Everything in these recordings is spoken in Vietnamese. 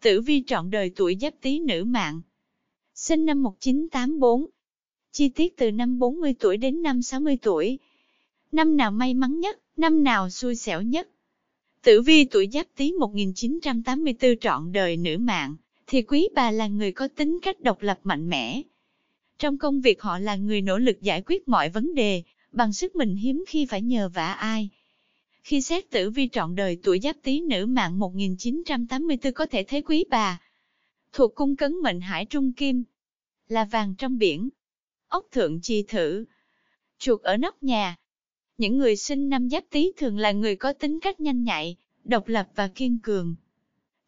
Tử vi trọn đời tuổi giáp tý nữ mạng. Sinh năm 1984. Chi tiết từ năm 40 tuổi đến năm 60 tuổi. Năm nào may mắn nhất, năm nào xui xẻo nhất. Tử vi tuổi giáp tý 1984 trọn đời nữ mạng, thì quý bà là người có tính cách độc lập mạnh mẽ. Trong công việc họ là người nỗ lực giải quyết mọi vấn đề, bằng sức mình hiếm khi phải nhờ vả ai. Khi xét tử vi trọn đời tuổi giáp tý nữ mạng 1984 có thể thấy quý bà. Thuộc cung cấn mệnh hải trung kim. Là vàng trong biển. Ốc thượng chi thử. Chuột ở nóc nhà. Những người sinh năm giáp tý thường là người có tính cách nhanh nhạy, độc lập và kiên cường.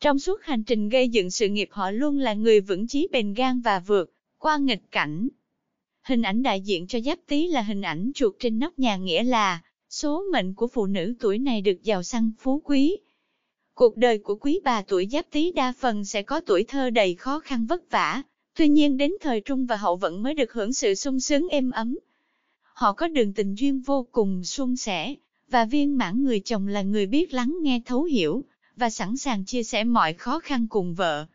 Trong suốt hành trình gây dựng sự nghiệp họ luôn là người vững chí bền gan và vượt qua nghịch cảnh. Hình ảnh đại diện cho giáp tý là hình ảnh chuột trên nóc nhà nghĩa là Số mệnh của phụ nữ tuổi này được giàu sang phú quý. Cuộc đời của quý bà tuổi giáp tý đa phần sẽ có tuổi thơ đầy khó khăn vất vả, tuy nhiên đến thời trung và hậu vẫn mới được hưởng sự sung sướng êm ấm. Họ có đường tình duyên vô cùng suôn sẻ, và viên mãn người chồng là người biết lắng nghe thấu hiểu, và sẵn sàng chia sẻ mọi khó khăn cùng vợ.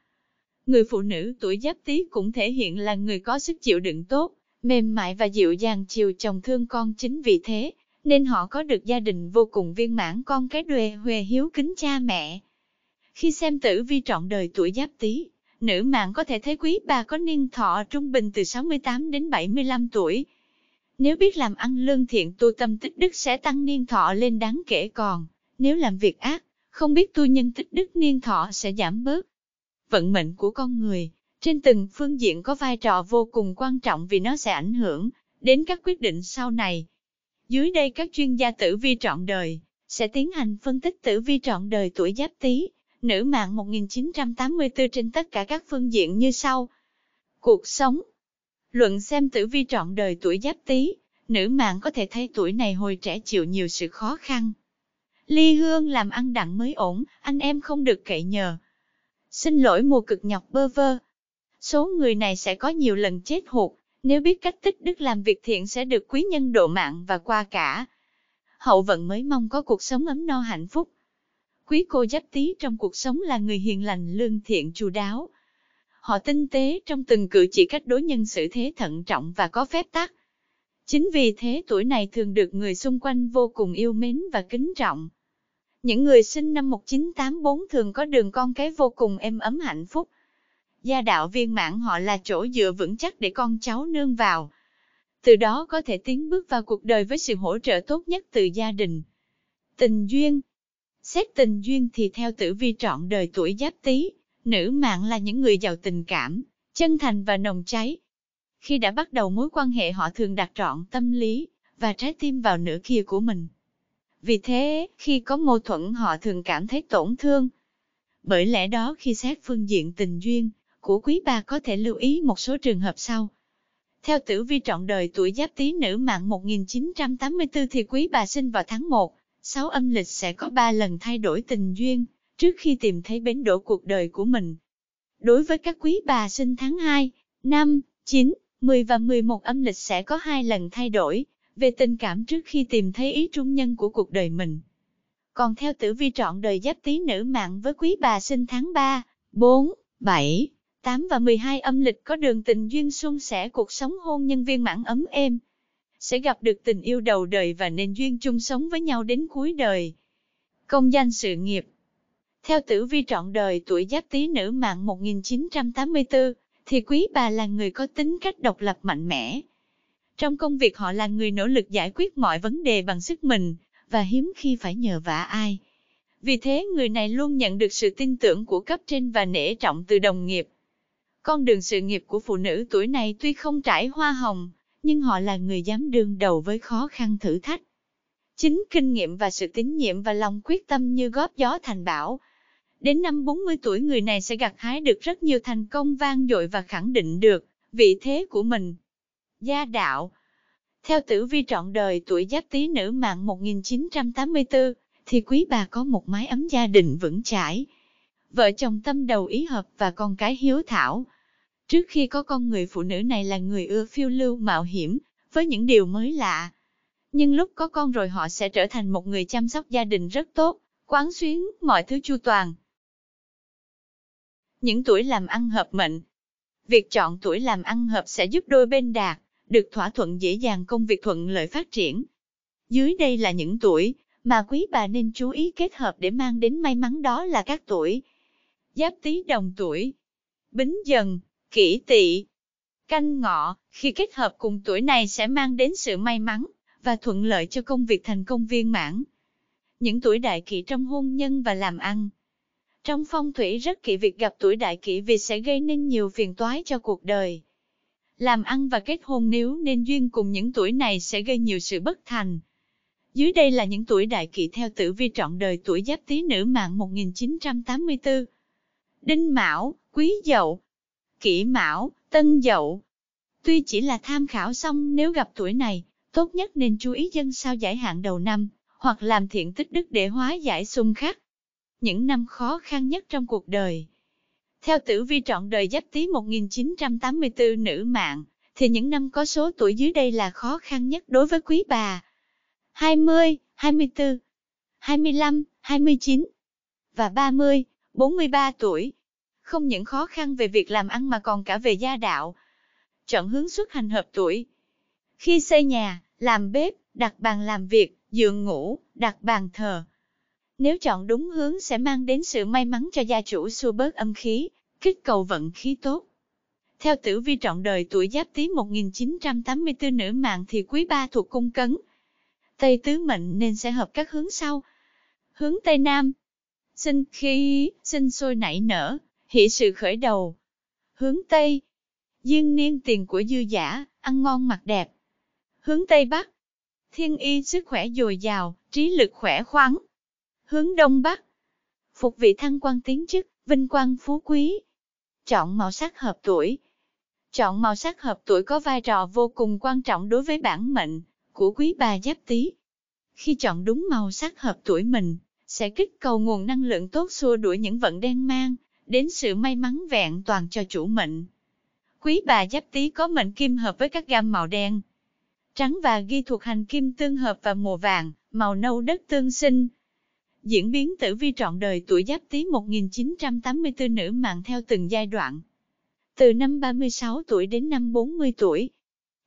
Người phụ nữ tuổi giáp tý cũng thể hiện là người có sức chịu đựng tốt, mềm mại và dịu dàng chiều chồng thương con chính vì thế, nên họ có được gia đình vô cùng viên mãn con cái đuề huề hiếu kính cha mẹ. Khi xem tử vi trọn đời tuổi giáp tý, nữ mạng có thể thấy quý bà có niên thọ trung bình từ 68 đến 75 tuổi. Nếu biết làm ăn lương thiện tu tâm tích đức sẽ tăng niên thọ lên đáng kể còn, nếu làm việc ác, không biết tu nhân tích đức niên thọ sẽ giảm bớt. Vận mệnh của con người, trên từng phương diện có vai trò vô cùng quan trọng vì nó sẽ ảnh hưởng đến các quyết định sau này. Dưới đây các chuyên gia tử vi trọn đời sẽ tiến hành phân tích tử vi trọn đời tuổi Giáp Tý, nữ mạng 1984 trên tất cả các phương diện như sau. Cuộc sống Luận xem tử vi trọn đời tuổi Giáp Tý, nữ mạng có thể thấy tuổi này hồi trẻ chịu nhiều sự khó khăn. Ly hương làm ăn đặng mới ổn, anh em không được cậy nhờ. Xin lỗi mùa cực nhọc bơ vơ. Số người này sẽ có nhiều lần chết hụt, nếu biết cách tích đức làm việc thiện sẽ được quý nhân độ mạng và qua cả. Hậu vận mới mong có cuộc sống ấm no hạnh phúc. Quý cô giáp tý trong cuộc sống là người hiền lành lương thiện chu đáo. Họ tinh tế trong từng cử chỉ cách đối nhân xử thế thận trọng và có phép tắc. Chính vì thế tuổi này thường được người xung quanh vô cùng yêu mến và kính trọng. Những người sinh năm 1984 thường có đường con cái vô cùng êm ấm hạnh phúc, gia đạo viên mãn họ là chỗ dựa vững chắc để con cháu nương vào. Từ đó có thể tiến bước vào cuộc đời với sự hỗ trợ tốt nhất từ gia đình. Tình duyên Xét tình duyên thì theo tử vi trọn đời tuổi giáp tý, nữ mạng là những người giàu tình cảm, chân thành và nồng cháy. Khi đã bắt đầu mối quan hệ họ thường đặt trọn tâm lý và trái tim vào nửa kia của mình. Vì thế, khi có mâu thuẫn họ thường cảm thấy tổn thương. Bởi lẽ đó khi xét phương diện tình duyên, của quý bà có thể lưu ý một số trường hợp sau. Theo tử vi trọn đời tuổi giáp tý nữ mạng 1984 thì quý bà sinh vào tháng 1, 6 âm lịch sẽ có 3 lần thay đổi tình duyên, trước khi tìm thấy bến đỗ cuộc đời của mình. Đối với các quý bà sinh tháng 2, 5, 9, 10 và 11 âm lịch sẽ có 2 lần thay đổi, về tình cảm trước khi tìm thấy ý trung nhân của cuộc đời mình. Còn theo tử vi trọn đời giáp tý nữ mạng với quý bà sinh tháng 3, 4, 7, 8 và 12 âm lịch có đường tình duyên suôn sẻ cuộc sống hôn nhân viên mãn ấm êm. Sẽ gặp được tình yêu đầu đời và nên duyên chung sống với nhau đến cuối đời. Công danh sự nghiệp Theo tử vi trọn đời tuổi giáp tý nữ mạng 1984, thì quý bà là người có tính cách độc lập mạnh mẽ. Trong công việc họ là người nỗ lực giải quyết mọi vấn đề bằng sức mình, và hiếm khi phải nhờ vả ai. Vì thế người này luôn nhận được sự tin tưởng của cấp trên và nể trọng từ đồng nghiệp con đường sự nghiệp của phụ nữ tuổi này tuy không trải hoa hồng, nhưng họ là người dám đương đầu với khó khăn thử thách. Chính kinh nghiệm và sự tín nhiệm và lòng quyết tâm như góp gió thành bão. Đến năm 40 tuổi người này sẽ gặt hái được rất nhiều thành công vang dội và khẳng định được vị thế của mình. Gia đạo Theo tử vi trọn đời tuổi giáp tý nữ mạng 1984, thì quý bà có một mái ấm gia đình vững chãi. Vợ chồng tâm đầu ý hợp và con cái hiếu thảo, Trước khi có con người phụ nữ này là người ưa phiêu lưu mạo hiểm, với những điều mới lạ. Nhưng lúc có con rồi họ sẽ trở thành một người chăm sóc gia đình rất tốt, quán xuyến, mọi thứ chu toàn. Những tuổi làm ăn hợp mệnh Việc chọn tuổi làm ăn hợp sẽ giúp đôi bên đạt, được thỏa thuận dễ dàng công việc thuận lợi phát triển. Dưới đây là những tuổi mà quý bà nên chú ý kết hợp để mang đến may mắn đó là các tuổi. Giáp tý đồng tuổi, bính dần, kỷ tỵ. Canh ngọ, khi kết hợp cùng tuổi này sẽ mang đến sự may mắn và thuận lợi cho công việc thành công viên mãn. Những tuổi đại kỵ trong hôn nhân và làm ăn. Trong phong thủy rất kỵ việc gặp tuổi đại kỵ vì sẽ gây nên nhiều phiền toái cho cuộc đời. Làm ăn và kết hôn nếu nên duyên cùng những tuổi này sẽ gây nhiều sự bất thành. Dưới đây là những tuổi đại kỵ theo tử vi trọn đời tuổi giáp tý nữ mạng 1984. Đinh Mão, Quý Dậu, kỷ mão, tân dậu. Tuy chỉ là tham khảo xong nếu gặp tuổi này, tốt nhất nên chú ý dân sao giải hạn đầu năm, hoặc làm thiện tích đức để hóa giải xung khắc. Những năm khó khăn nhất trong cuộc đời. Theo tử vi trọn đời giáp tý 1984 nữ mạng, thì những năm có số tuổi dưới đây là khó khăn nhất đối với quý bà. 20, 24, 25, 29 và 30, 43 tuổi không những khó khăn về việc làm ăn mà còn cả về gia đạo. chọn hướng xuất hành hợp tuổi. Khi xây nhà, làm bếp, đặt bàn làm việc, giường ngủ, đặt bàn thờ. Nếu chọn đúng hướng sẽ mang đến sự may mắn cho gia chủ xua bớt âm khí, kích cầu vận khí tốt. Theo tử vi trọn đời tuổi Giáp Tý 1984 nữ mạng thì quý ba thuộc cung cấn. Tây tứ mệnh nên sẽ hợp các hướng sau. Hướng Tây Nam, sinh khí, sinh sôi nảy nở, hỷ sự khởi đầu. Hướng Tây, duyên niên tiền của dư giả, ăn ngon mặc đẹp. Hướng Tây Bắc, thiên y sức khỏe dồi dào, trí lực khỏe khoắn. Hướng Đông Bắc, phục vị thăng quan tiến chức, vinh quang phú quý. Chọn màu sắc hợp tuổi. Chọn màu sắc hợp tuổi có vai trò vô cùng quan trọng đối với bản mệnh của quý bà giáp tý. Khi chọn đúng màu sắc hợp tuổi mình, sẽ kích cầu nguồn năng lượng tốt xua đuổi những vận đen mang, đến sự may mắn vẹn toàn cho chủ mệnh. Quý bà giáp tý có mệnh kim hợp với các gam màu đen. Trắng và ghi thuộc hành kim tương hợp và mùa vàng, màu nâu đất tương sinh. Diễn biến tử vi trọn đời tuổi giáp tý 1984 nữ mạng theo từng giai đoạn. Từ năm 36 tuổi đến năm 40 tuổi.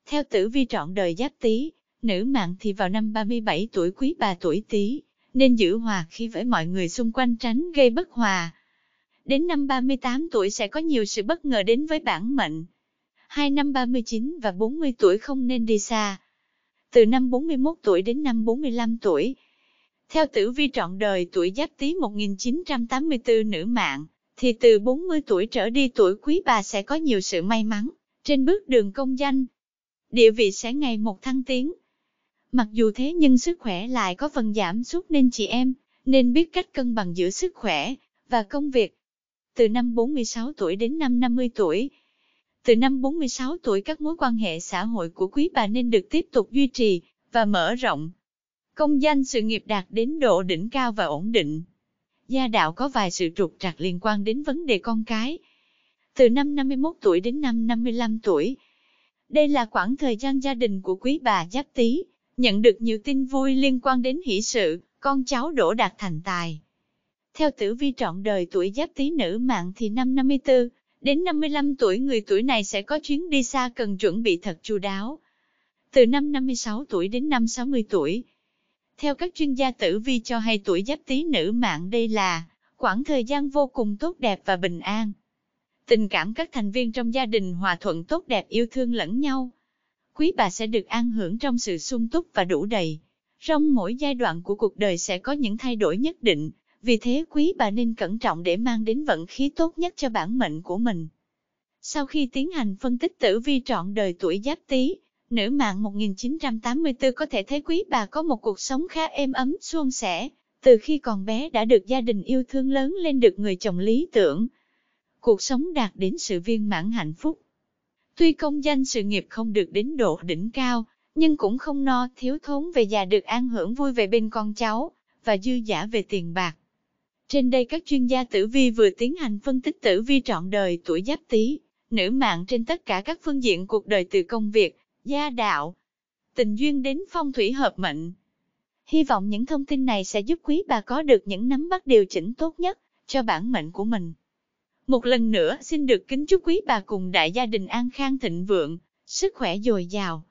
Theo tử vi trọn đời giáp tý, nữ mạng thì vào năm 37 tuổi quý bà tuổi tý, nên giữ hòa khi với mọi người xung quanh tránh gây bất hòa. Đến năm 38 tuổi sẽ có nhiều sự bất ngờ đến với bản mệnh. Hai năm 39 và 40 tuổi không nên đi xa. Từ năm 41 tuổi đến năm 45 tuổi. Theo tử vi trọn đời tuổi giáp tý 1984 nữ mạng, thì từ 40 tuổi trở đi tuổi quý bà sẽ có nhiều sự may mắn. Trên bước đường công danh, địa vị sẽ ngày một thăng tiến. Mặc dù thế nhưng sức khỏe lại có phần giảm sút nên chị em, nên biết cách cân bằng giữa sức khỏe và công việc từ năm 46 tuổi đến năm 50 tuổi. Từ năm 46 tuổi các mối quan hệ xã hội của quý bà nên được tiếp tục duy trì và mở rộng. Công danh sự nghiệp đạt đến độ đỉnh cao và ổn định. Gia đạo có vài sự trục trặc liên quan đến vấn đề con cái. Từ năm 51 tuổi đến năm 55 tuổi. Đây là khoảng thời gian gia đình của quý bà Giáp Tý, nhận được nhiều tin vui liên quan đến hỷ sự, con cháu đỗ đạt thành tài theo tử vi trọn đời tuổi giáp tý nữ mạng thì năm 54, đến 55 tuổi người tuổi này sẽ có chuyến đi xa cần chuẩn bị thật chu đáo. Từ năm 56 tuổi đến năm 60 tuổi. Theo các chuyên gia tử vi cho hay tuổi giáp tý nữ mạng đây là khoảng thời gian vô cùng tốt đẹp và bình an. Tình cảm các thành viên trong gia đình hòa thuận tốt đẹp yêu thương lẫn nhau. Quý bà sẽ được an hưởng trong sự sung túc và đủ đầy. Trong mỗi giai đoạn của cuộc đời sẽ có những thay đổi nhất định, vì thế quý bà nên cẩn trọng để mang đến vận khí tốt nhất cho bản mệnh của mình. Sau khi tiến hành phân tích tử vi trọn đời tuổi Giáp Tý, nữ mạng 1984 có thể thấy quý bà có một cuộc sống khá êm ấm, suôn sẻ, từ khi còn bé đã được gia đình yêu thương lớn lên được người chồng lý tưởng. Cuộc sống đạt đến sự viên mãn hạnh phúc. Tuy công danh sự nghiệp không được đến độ đỉnh cao, nhưng cũng không no thiếu thốn về già được an hưởng vui về bên con cháu, và dư giả về tiền bạc. Trên đây các chuyên gia tử vi vừa tiến hành phân tích tử vi trọn đời tuổi giáp tý, nữ mạng trên tất cả các phương diện cuộc đời từ công việc, gia đạo, tình duyên đến phong thủy hợp mệnh. Hy vọng những thông tin này sẽ giúp quý bà có được những nắm bắt điều chỉnh tốt nhất cho bản mệnh của mình. Một lần nữa xin được kính chúc quý bà cùng đại gia đình an khang thịnh vượng, sức khỏe dồi dào.